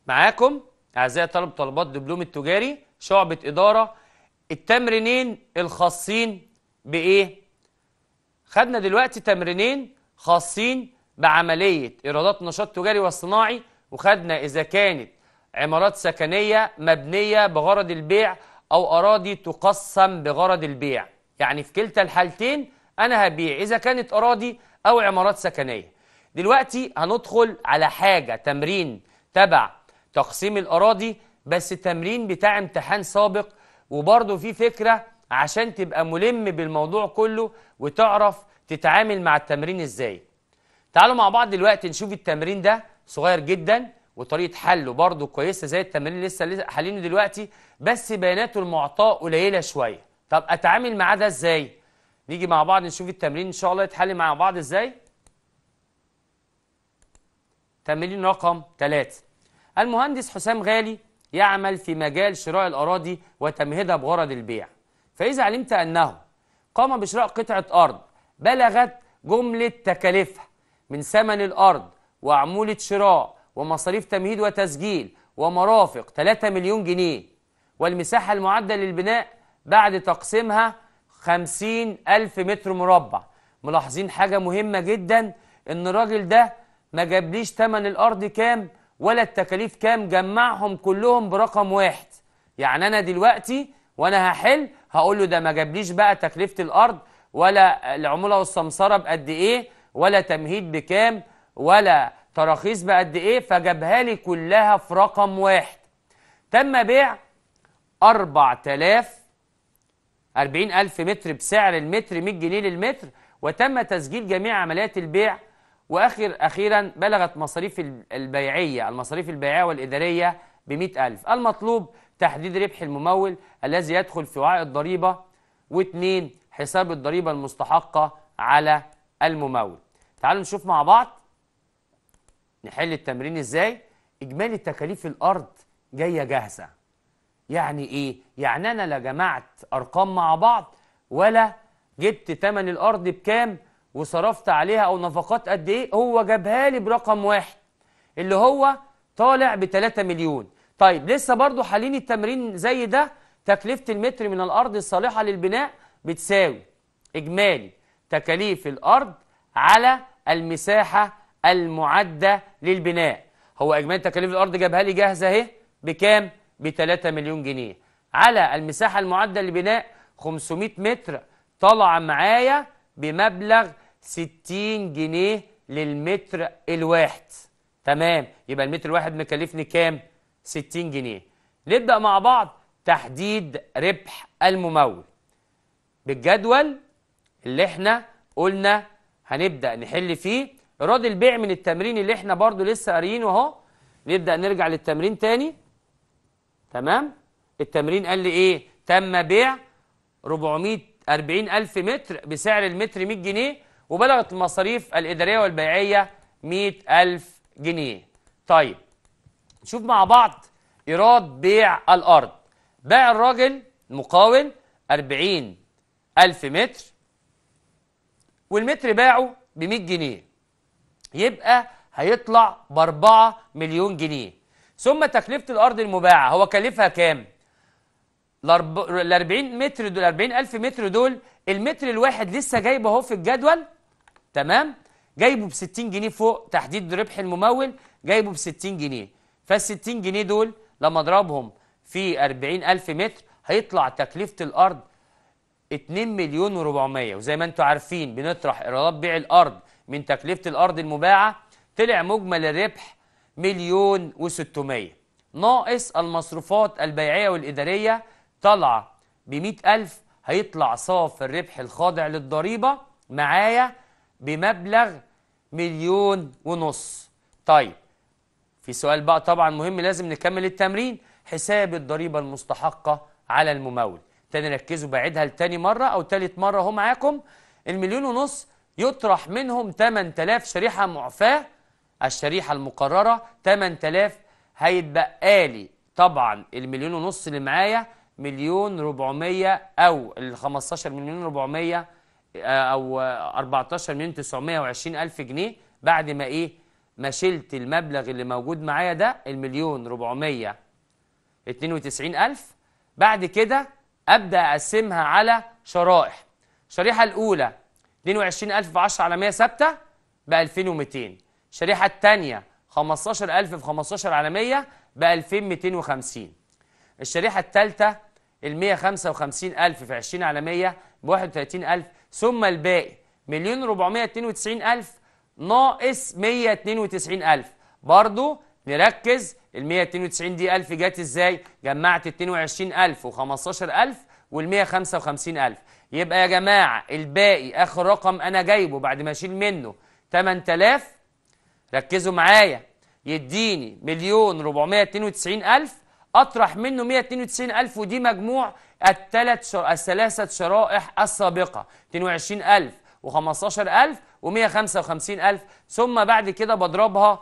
معاكم أعزائي طلب طلبات دبلوم التجاري شعبة إدارة التمرينين الخاصين بإيه؟ خدنا دلوقتي تمرينين خاصين بعملية إيرادات نشاط تجاري وصناعي وخدنا إذا كانت عمارات سكنية مبنية بغرض البيع أو أراضي تقسم بغرض البيع يعني في كلتا الحالتين أنا هبيع إذا كانت أراضي أو عمارات سكنية دلوقتي هندخل على حاجة تمرين تبع تقسيم الأراضي بس تمرين بتاع امتحان سابق وبرضه في فكرة عشان تبقى ملم بالموضوع كله وتعرف تتعامل مع التمرين ازاي تعالوا مع بعض دلوقتي نشوف التمرين ده صغير جدا وطريقه حله برضو كويسه زي التمرين لسه لسه حالينه دلوقتي بس بياناته المعطاء قليله شويه طب اتعامل معاه ده ازاي نيجي مع بعض نشوف التمرين ان شاء الله يتحل مع بعض ازاي تمرين رقم 3 المهندس حسام غالي يعمل في مجال شراء الأراضي وتمهيدها بغرض البيع فإذا علمت أنه قام بشراء قطعة أرض بلغت جملة تكاليفها من ثمن الأرض وعمولة شراء ومصاريف تمهيد وتسجيل ومرافق 3 مليون جنيه والمساحة المعدة للبناء بعد تقسيمها 50 ألف متر مربع ملاحظين حاجة مهمة جدا إن الراجل ده ما جابليش ثمن الأرض كام ولا التكاليف كام جمعهم كلهم برقم واحد يعني أنا دلوقتي وأنا هحل هقول له ده ما جابليش بقى تكلفة الأرض ولا العمولة والسمسرة بقد إيه ولا تمهيد بكام ولا تراخيص بقد ايه فجابها لي كلها في رقم واحد تم بيع 4000 40000 متر بسعر المتر 100 جنيه للمتر وتم تسجيل جميع عمليات البيع واخر اخيرا بلغت مصاريف البيعيه المصاريف البيعيه والاداريه ب 100000 المطلوب تحديد ربح الممول الذي يدخل في وعاء الضريبه واثنين حساب الضريبه المستحقه على الممول تعالوا نشوف مع بعض نحل التمرين ازاي اجمالي تكاليف الارض جايه جاهزه يعني ايه يعني انا لا جمعت ارقام مع بعض ولا جبت تمن الارض بكام وصرفت عليها او نفقات قد ايه هو جابها لي برقم واحد اللي هو طالع ب 3 مليون طيب لسه برضو حالين التمرين زي ده تكلفه المتر من الارض الصالحه للبناء بتساوي اجمالي تكاليف الارض على المساحة المعدة للبناء هو إجمالي تكاليف الأرض جابها لي جاهزة أهي بكام؟ ب 3 مليون جنيه على المساحة المعدة للبناء 500 متر طلع معايا بمبلغ 60 جنيه للمتر الواحد تمام يبقى المتر الواحد مكلفني كام؟ 60 جنيه نبدأ مع بعض تحديد ربح الممول بالجدول اللي احنا قلنا هنبدأ نحل فيه ايراد البيع من التمرين اللي احنا برضو لسه قاريينه اهو نبدأ نرجع للتمرين تاني تمام التمرين قال لي ايه تم بيع 440 ألف متر بسعر المتر 100 جنيه وبلغت المصاريف الإدارية والبيعية 100 ألف جنيه طيب نشوف مع بعض إيراد بيع الأرض باع الراجل المقاول 40 ألف متر والمتر باعه ب 100 جنيه يبقى هيطلع ب 4 مليون جنيه ثم تكلفة الأرض المباعة هو كلفها كام؟ ال 40 متر دول 40000 متر دول المتر الواحد لسه جايبه اهو في الجدول تمام؟ جايبه ب 60 جنيه فوق تحديد ربح الممول جايبه ب 60 جنيه فال 60 جنيه دول لما اضربهم في 40000 متر هيطلع تكلفة الأرض 2 مليون و400 وزي ما انتم عارفين بنطرح ايرادات بيع الارض من تكلفه الارض المباعه طلع مجمل الربح مليون و600 ناقص المصروفات البيعيه والاداريه طالعه ب 100000 هيطلع صافي الربح الخاضع للضريبه معايا بمبلغ مليون ونص طيب في سؤال بقى طبعا مهم لازم نكمل التمرين حساب الضريبه المستحقه على الممول تاني ركزوا بعيدها لتاني مرة أو تالت مرة هو معاكم المليون ونص يطرح منهم 8000 شريحة معفاة الشريحة المقررة 8000 هيتبقى لي طبعا المليون ونص اللي معايا مليون 400 أو ال 15 مليون 400 آه، أو 14 مليون 920 ألف جنيه بعد ما إيه ما شلت المبلغ اللي موجود معايا ده المليون 492 ألف بعد كده أبدأ أقسمها على شرائح الشريحة الأولى 22000 في 10 على 100 ثابتة ب 2200 الشريحة الثانية 15000 في 15 على 100 ب 2250 الشريحة الثالثة ال 155000 في 20 على 100 ب 31000 ثم الباقي مليون 492000 ناقص 192000 برضه نركز ال 192 دي 1000 جت ازاي؟ جمعت 22000 و15000 وال 155000 يبقى يا جماعه الباقي اخر رقم انا جايبه بعد ما اشيل منه 8000 ركزوا معايا يديني مليون 492 أطرح منه 192000 ودي مجموع الثلاث شر... الثلاثة شرائح السابقة 22000 و 15000 و 155000 ثم بعد كده بضربها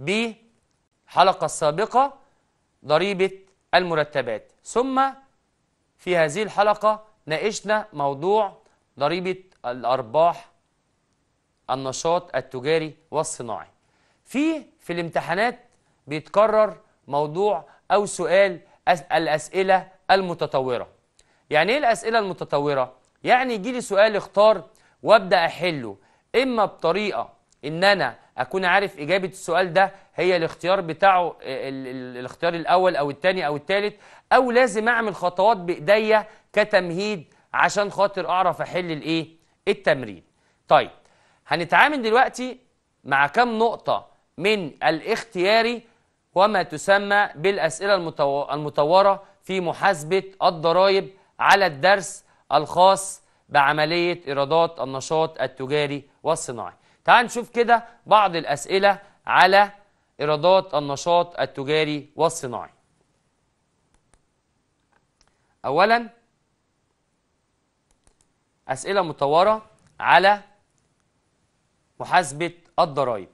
بحلقة السابقة ضريبة المرتبات ثم في هذه الحلقة ناقشنا موضوع ضريبة الأرباح النشاط التجاري والصناعي في في الامتحانات بيتكرر موضوع أو سؤال الأسئلة المتطورة يعني إيه الأسئلة المتطورة؟ يعني يجي لي سؤال اختار وابدأ أحله إما بطريقة ان انا اكون عارف اجابه السؤال ده هي الاختيار بتاعه آه، الاختيار الاول او الثاني او الثالث او لازم اعمل خطوات بايديا كتمهيد عشان خاطر اعرف احل الايه التمرين طيب هنتعامل دلوقتي مع كم نقطه من الاختياري وما تسمى بالاسئله المطوره في محاسبه الضرائب على الدرس الخاص بعمليه ايرادات النشاط التجاري والصناعي تعال نشوف كده بعض الأسئلة على إيرادات النشاط التجاري والصناعي أولا أسئلة مطورة على محاسبة الضرائب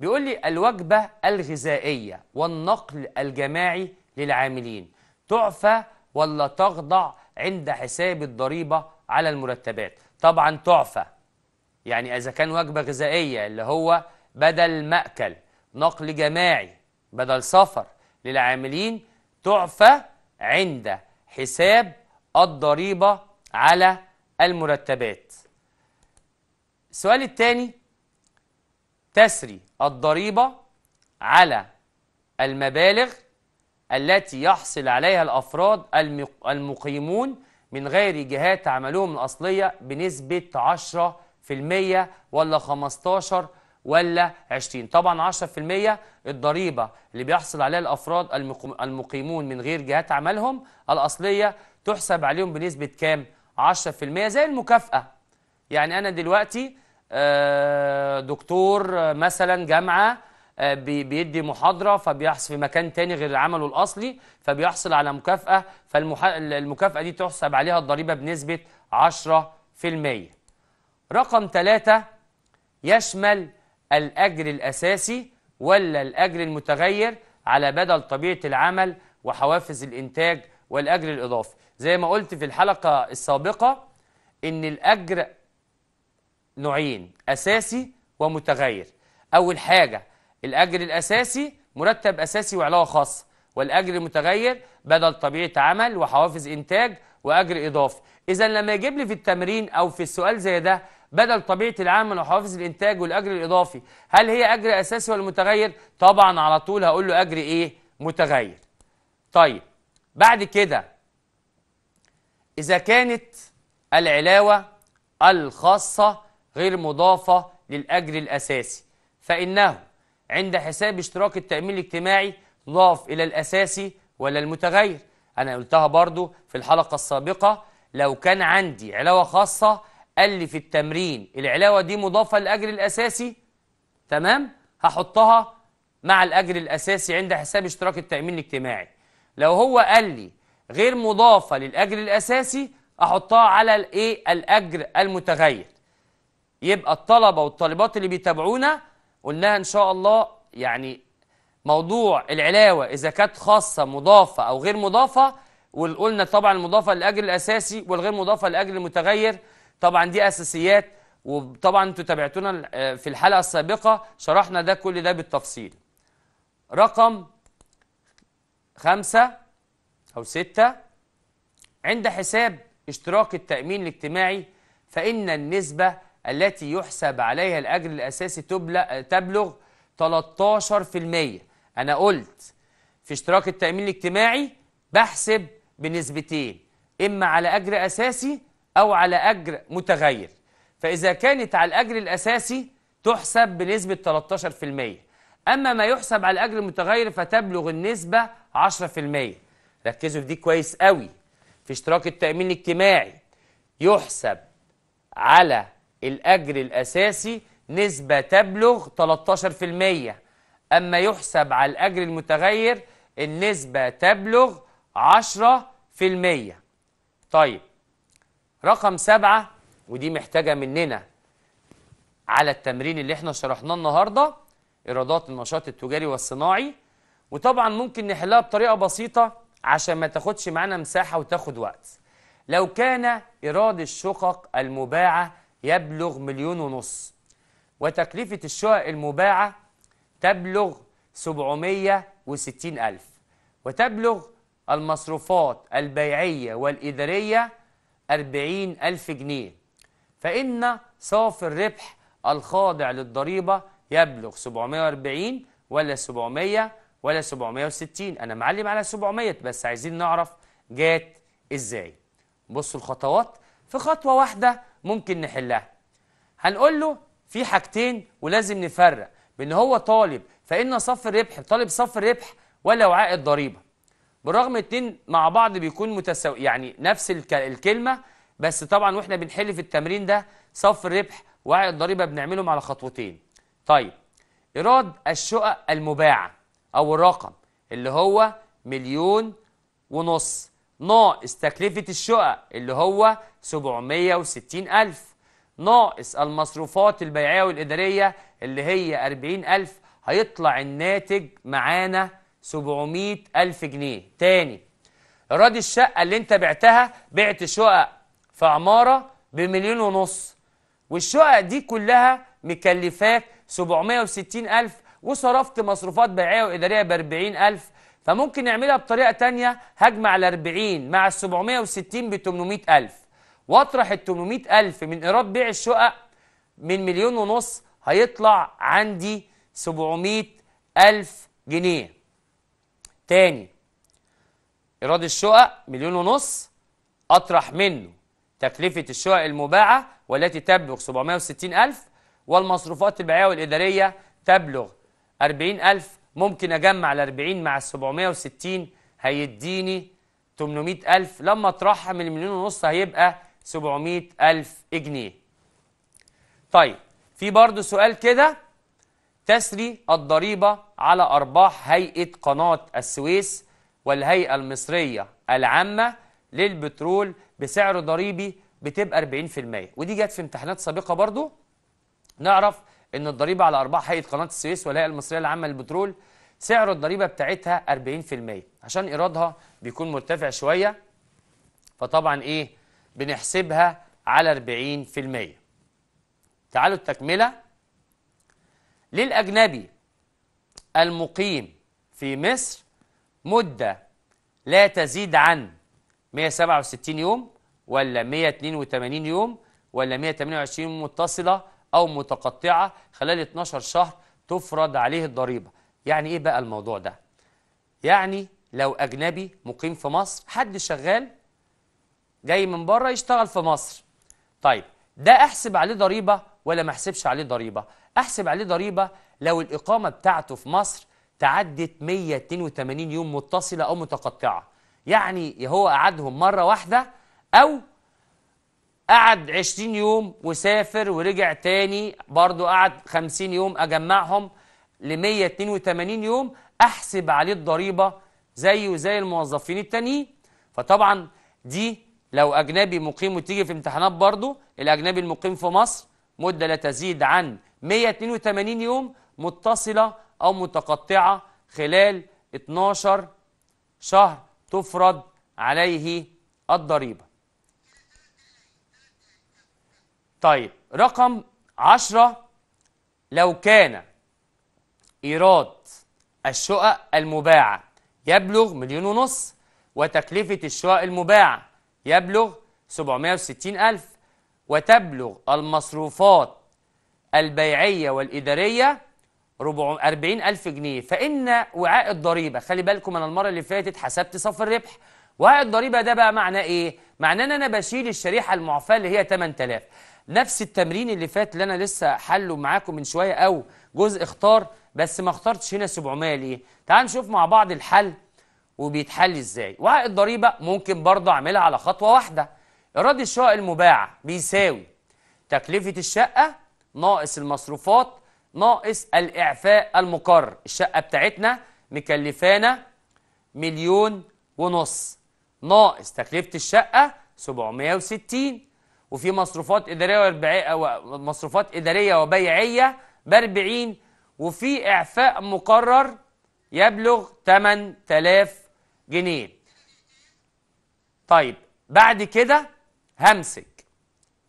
بيقول لي الوجبة الغذائية والنقل الجماعي للعاملين تعفى ولا تخضع عند حساب الضريبة على المرتبات طبعا تعفى يعني إذا كان وجبة غذائية اللي هو بدل مأكل نقل جماعي بدل سفر للعاملين تعفى عند حساب الضريبة على المرتبات السؤال الثاني تسري الضريبة على المبالغ التي يحصل عليها الأفراد المقيمون من غير جهات عملهم الأصلية بنسبة 10 ولا 15 ولا 20 طبعا 10% الضريبة اللي بيحصل عليها الأفراد المقيمون من غير جهات عملهم الأصلية تحسب عليهم بنسبة كام 10% زي المكافأة يعني أنا دلوقتي آه، دكتور آه، مثلا جامعة آه، بيدي محاضرة فبيحصل في مكان تاني غير عمله الأصلي فبيحصل على مكافأة فالمكافأة دي تحسب عليها الضريبة بنسبة 10% رقم ثلاثة يشمل الأجر الأساسي ولا الأجر المتغير على بدل طبيعة العمل وحوافز الإنتاج والأجر الإضافي زي ما قلت في الحلقة السابقة إن الأجر نوعين أساسي ومتغير أول حاجة الأجر الأساسي مرتب أساسي وعلاقة خاصة والأجر المتغير بدل طبيعة عمل وحوافز إنتاج وأجر إضافي إذا لما يجيب لي في التمرين أو في السؤال زي ده بدل طبيعه العمل وحوافز الانتاج والاجر الاضافي هل هي اجر اساسي ولا متغير طبعا على طول هقول له اجر ايه متغير طيب بعد كده اذا كانت العلاوه الخاصه غير مضافه للاجر الاساسي فانه عند حساب اشتراك التامين الاجتماعي ضاف الى الاساسي ولا المتغير انا قلتها برضو في الحلقه السابقه لو كان عندي علاوه خاصه قال لي في التمرين العلاوة دي مضافة للأجر الأساسي تمام هحطها مع الأجر الأساسي عند حساب اشتراك التأمين الاجتماعي لو هو قال لي غير مضافة للأجر الأساسي أحطها على الإيه الأجر المتغير يبقى الطلبة والطالبات اللي بيتابعونا قلناها إن شاء الله يعني موضوع العلاوة إذا كانت خاصة مضافة أو غير مضافة وقلنا طبعا المضافة للأجر الأساسي والغير مضافة للأجر المتغير طبعا دي اساسيات وطبعا انتوا تابعتونا آه، في الحلقه السابقه شرحنا ده كل ده بالتفصيل رقم خمسة أو ستة عند حساب اشتراك التأمين الاجتماعي فإن النسبة التي يحسب عليها الأجر الأساسي تبلغ 13% أنا قلت في اشتراك التأمين الاجتماعي بحسب بنسبتين إما على أجر أساسي أو على أجر متغير فإذا كانت على الأجر الأساسي تحسب بنسبة 13% أما ما يحسب على الأجر المتغير فتبلغ النسبة 10% ركزوا في دي كويس قوي في اشتراك التأمين الاجتماعي يحسب على الأجر الأساسي نسبة تبلغ 13% أما يحسب على الأجر المتغير النسبة تبلغ 10% طيب رقم سبعة ودي محتاجة مننا على التمرين اللي احنا شرحناه النهاردة إيرادات النشاط التجاري والصناعي وطبعا ممكن نحلها بطريقة بسيطة عشان ما تاخدش معانا مساحة وتاخد وقت لو كان إيراد الشقق المباعة يبلغ مليون ونص وتكلفة الشقق المباعة تبلغ 760 ألف وتبلغ المصروفات البيعية والإدارية 40 ألف جنيه فإن صافي الربح الخاضع للضريبة يبلغ 740 ولا 700 ولا 760 أنا معلم على 700 بس عايزين نعرف جات إزاي بصوا الخطوات في خطوة واحدة ممكن نحلها هنقول له في حاجتين ولازم نفرق بأن هو طالب فإن صف الربح طالب صف الربح ولا وعاء الضريبة بالرغم الاثنين مع بعض بيكون متساو يعني نفس الكلمة بس طبعا واحنا بنحل في التمرين ده صف الربح وعي الضريبة بنعملهم على خطوتين طيب إيراد الشقق المباعة أو الرقم اللي هو مليون ونص ناقص تكلفة الشقق اللي هو 760,000 ناقص المصروفات البيعية والإدارية اللي هي 40,000 هيطلع الناتج معانا 700 ألف جنيه تاني إيراد الشقة اللي انت بعتها بعت شقق في عمارة بمليون ونص والشقق دي كلها مكلفاك 760 ألف وصرفت مصروفات بيعية وإدارية ب 40 ألف فممكن نعملها بطريقة تانية هجمع ال 40 مع ال 760 ب 800 ألف واطرح ال 800 ألف من إيراد بيع الشقق من مليون ونص هيطلع عندي 700 ألف جنيه تاني إيراد الشقق مليون ونص أطرح منه تكلفة الشقق المباعة والتي تبلغ 760 ألف والمصروفات البيعية والإدارية تبلغ 40 ألف ممكن أجمع ال 40 مع ال 760 هيديني 800 ألف لما أطرحها من المليون ونص هيبقى 700 ألف جنيه طيب في برضه سؤال كده تسري الضريبة على أرباح هيئة قناة السويس والهيئة المصرية العامة للبترول بسعر ضريبي بتبقى 40% ودي جت في امتحانات سابقة برضو نعرف ان الضريبة على أرباح هيئة قناة السويس والهيئة المصرية العامة للبترول سعر الضريبة بتاعتها 40% عشان إيرادها بيكون مرتفع شوية فطبعا إيه بنحسبها على 40% تعالوا التكملة للأجنبي المقيم في مصر مدة لا تزيد عن 167 يوم ولا 182 يوم ولا 128 يوم متصلة أو متقطعة خلال 12 شهر تفرض عليه الضريبة يعني إيه بقى الموضوع ده؟ يعني لو أجنبي مقيم في مصر حد شغال جاي من بره يشتغل في مصر طيب ده أحسب عليه ضريبة ولا ما أحسبش عليه ضريبة؟ احسب عليه ضريبه لو الاقامه بتاعته في مصر تعدت 182 يوم متصله او متقطعه يعني هو قعدهم مره واحده او قعد 20 يوم وسافر ورجع تاني برضه قعد 50 يوم اجمعهم ل 182 يوم احسب عليه الضريبه زيه زي الموظفين التانيين فطبعا دي لو اجنبي مقيم وتيجي في امتحانات برضه الاجنبي المقيم في مصر مده لا تزيد عن 182 يوم متصلة أو متقطعة خلال 12 شهر تفرض عليه الضريبة طيب رقم 10 لو كان إيراد الشقق المباعة يبلغ مليون ونص وتكلفة الشقق المباعة يبلغ 760 ألف وتبلغ المصروفات البيعية والإدارية 40 ألف جنيه فإن وعاء الضريبة خلي بالكم أنا المرة اللي فاتت حسبت صف الربح وعاء الضريبة ده بقى معناه إيه؟ معناه إن أنا بشيل الشريحة المعفاة اللي هي 8000 نفس التمرين اللي فات اللي أنا لسه حله معاكم من شوية أو جزء اختار بس ما اخترتش هنا 700 ليه؟ تعال نشوف مع بعض الحل وبيتحل إزاي وعاء الضريبة ممكن برضه أعملها على خطوة واحدة إيراد الشقق المباع بيساوي تكلفة الشقة ناقص المصروفات ناقص الإعفاء المقرر الشقة بتاعتنا مكلفانا مليون ونص ناقص تكلفة الشقة 760 وفي مصروفات إدارية ومصروفات مصروفات إدارية وبيعية ب 40 وفي إعفاء مقرر يبلغ 8000 جنيه طيب بعد كده همسك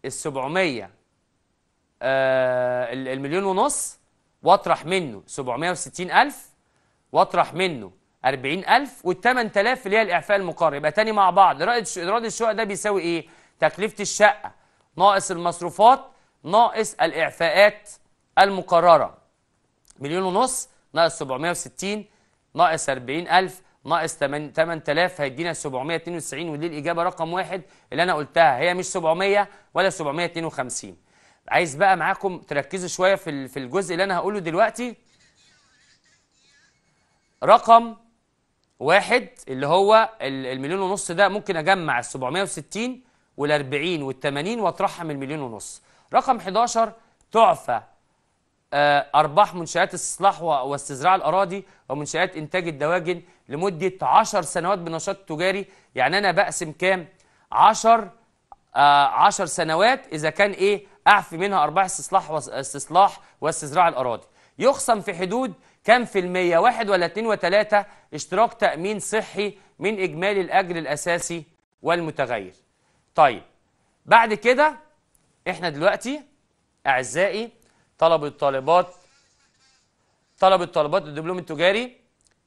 ال 700 آه، المليون ونص واطرح منه 760 ألف واطرح منه 40000 وال 8000 اللي هي الإعفاء المقرر يبقى تاني مع بعض إيراد الشقة ده بيساوي إيه؟ تكلفة الشقة ناقص المصروفات ناقص الإعفاءات المقررة مليون ونص ناقص 760 ناقص 40000 ناقص 8000 هيدينا 792 ودي الإجابة رقم واحد اللي أنا قلتها هي مش 700 ولا 752 عايز بقى معاكم تركزوا شوية في في الجزء اللي أنا هقوله دلوقتي رقم واحد اللي هو المليون ونص ده ممكن أجمع ال 760 وال 40 وال 80 وأطرحهم المليون ونص رقم 11 تعفى آه، أرباح منشآت الاصلاح واستزراع الأراضي ومنشآت إنتاج الدواجن لمدة 10 سنوات بنشاط تجاري يعني أنا بقسم كام؟ 10 10 آه، سنوات إذا كان إيه أعفي منها أرباح استصلاح واستصلاح واستزراع الأراضي يخصم في حدود كم في المية واحد ولا اتنين وتلاتة اشتراك تأمين صحي من إجمالي الأجر الأساسي والمتغير طيب بعد كده احنا دلوقتي أعزائي طلب الطالبات طلب الطالبات الدبلوم التجاري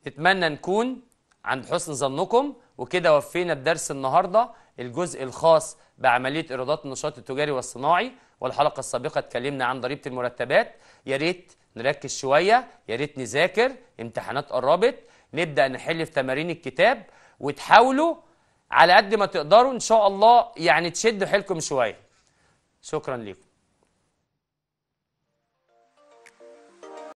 نتمنى نكون عند حسن ظنكم وكده وفينا الدرس النهارده الجزء الخاص بعمليه ايرادات النشاط التجاري والصناعي والحلقه السابقه اتكلمنا عن ضريبه المرتبات يا ريت نركز شويه يا ريت نذاكر امتحانات قربت نبدا نحل في تمارين الكتاب وتحاولوا على قد ما تقدروا ان شاء الله يعني تشدوا حيلكم شويه شكرا لكم